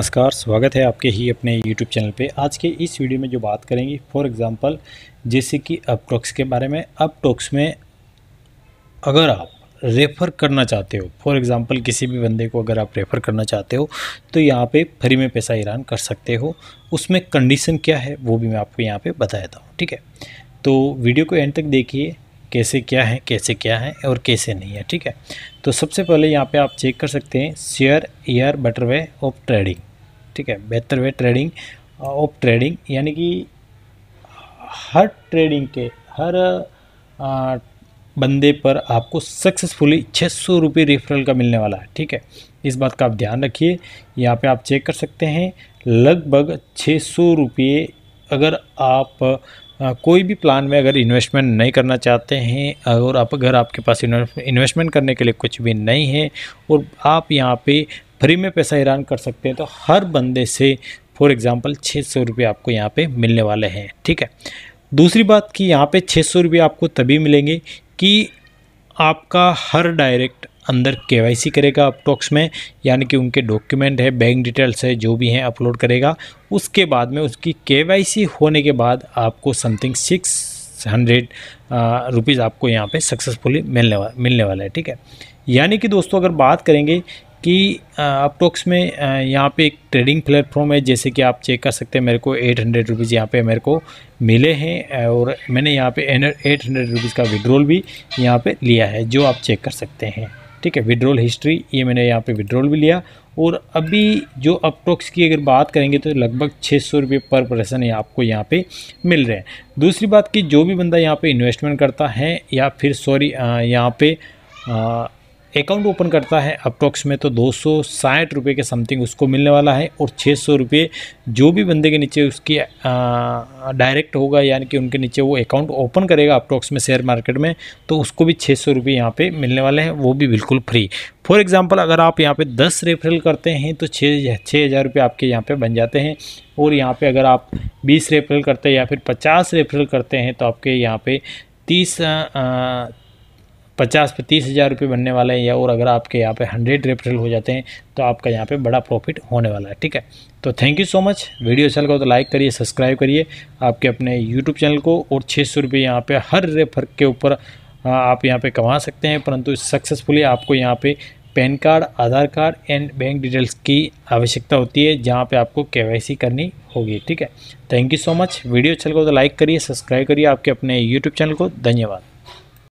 नमस्कार स्वागत है आपके ही अपने YouTube चैनल पे आज के इस वीडियो में जो बात करेंगे फॉर एग्जांपल जैसे कि अपटोक्स के बारे में अपटोक्स में अगर आप रेफ़र करना चाहते हो फॉर एग्ज़ाम्पल किसी भी बंदे को अगर आप रेफ़र करना चाहते हो तो यहाँ पे फ्री में पैसा ईरान कर सकते हो उसमें कंडीशन क्या है वो भी मैं आपको यहाँ पर बताया था ठीक है तो वीडियो को एंड तक देखिए कैसे क्या है कैसे क्या है और कैसे नहीं है ठीक है तो सबसे पहले यहाँ पे आप चेक कर सकते हैं share air better way of trading ठीक है बेहतर वे ट्रेडिंग ऑफ ट्रेडिंग यानी कि हर ट्रेडिंग के हर आ, uh, बंदे पर आपको सक्सेसफुली छः सौ रुपये रेफरल का मिलने वाला है ठीक है इस बात का आप ध्यान रखिए यहाँ पे आप चेक कर सकते हैं लगभग छः सौ रुपये अगर आप कोई भी प्लान में अगर इन्वेस्टमेंट नहीं करना चाहते हैं और आप अगर आपके पास इन्वेस्टमेंट करने के लिए कुछ भी नहीं है और आप यहाँ पे फ्री में पैसा हैरान कर सकते हैं तो हर बंदे से फॉर एग्ज़ाम्पल छः सौ रुपये आपको यहाँ पे मिलने वाले हैं ठीक है दूसरी बात कि यहाँ पे छः सौ रुपये आपको तभी मिलेंगे कि आपका हर डायरेक्ट अंदर के करेगा अपटॉक्स में यानी कि उनके डॉक्यूमेंट है बैंक डिटेल्स है जो भी हैं अपलोड करेगा उसके बाद में उसकी के होने के बाद आपको समथिंग सिक्स हंड्रेड रुपीज़ आपको यहाँ पे सक्सेसफुली मिलने वा, मिलने वाला है ठीक है यानी कि दोस्तों अगर बात करेंगे कि अपटॉक्स में यहाँ पे एक ट्रेडिंग प्लेटफॉर्म है जैसे कि आप चेक कर सकते हैं मेरे को एट हंड्रेड रुपीज़ यहाँ पर मेरे को मिले हैं और मैंने यहाँ पे एट हंड्रेड रुपीज़ का विड्रोल भी यहाँ पे लिया है जो आप चेक कर सकते हैं ठीक है विड्रोल हिस्ट्री ये मैंने यहाँ पे विड्रोल भी लिया और अभी जो अपटॉक्स की अगर बात करेंगे तो लगभग छः सौ रुपये पर पर्सन आपको यहाँ पे मिल रहे हैं दूसरी बात कि जो भी बंदा यहाँ पे इन्वेस्टमेंट करता है या फिर सॉरी यहाँ पे आ, अकाउंट ओपन करता है अप्रॉक्स में तो दो सौ साठ रुपये के समथिंग उसको मिलने वाला है और छः सौ रुपये जो भी बंदे के नीचे उसकी डायरेक्ट होगा यानी कि उनके नीचे वो अकाउंट ओपन करेगा अप्रॉक्स में शेयर मार्केट में तो उसको भी छः सौ रुपये यहाँ पर मिलने वाले हैं वो भी बिल्कुल फ्री फॉर एग्ज़ाम्पल अगर आप यहाँ पर दस रेफरल करते हैं तो छः छः हज़ार रुपये आपके यहाँ पर बन जाते हैं और यहाँ पर अगर आप बीस रेफरल करते हैं या फिर पचास रेफरल करते हैं तो आपके यहाँ पर तीस पचास पे तीस हज़ार रुपये बनने वाला है या और अगर आपके यहाँ पे हंड्रेड रेफरल हो जाते हैं तो आपका यहाँ पे बड़ा प्रॉफिट होने वाला है ठीक है तो thank you so much video अच्छा लगा तो लाइक करिए सब्सक्राइब करिए आपके अपने यूट्यूब चैनल को और छः सौ रुपये यहाँ पर हर रेफर के ऊपर हाँ, आप यहाँ पर कमा सकते हैं परंतु सक्सेसफुली आपको यहाँ पर PAN card Aadhaar card and bank details की आवश्यकता होती है जहाँ पे आपको के करनी होगी ठीक है thank you so much video अच्छा लगा तो लाइक करिए सब्सक्राइब करिए आपके अपने यूट्यूब चैनल को धन्यवाद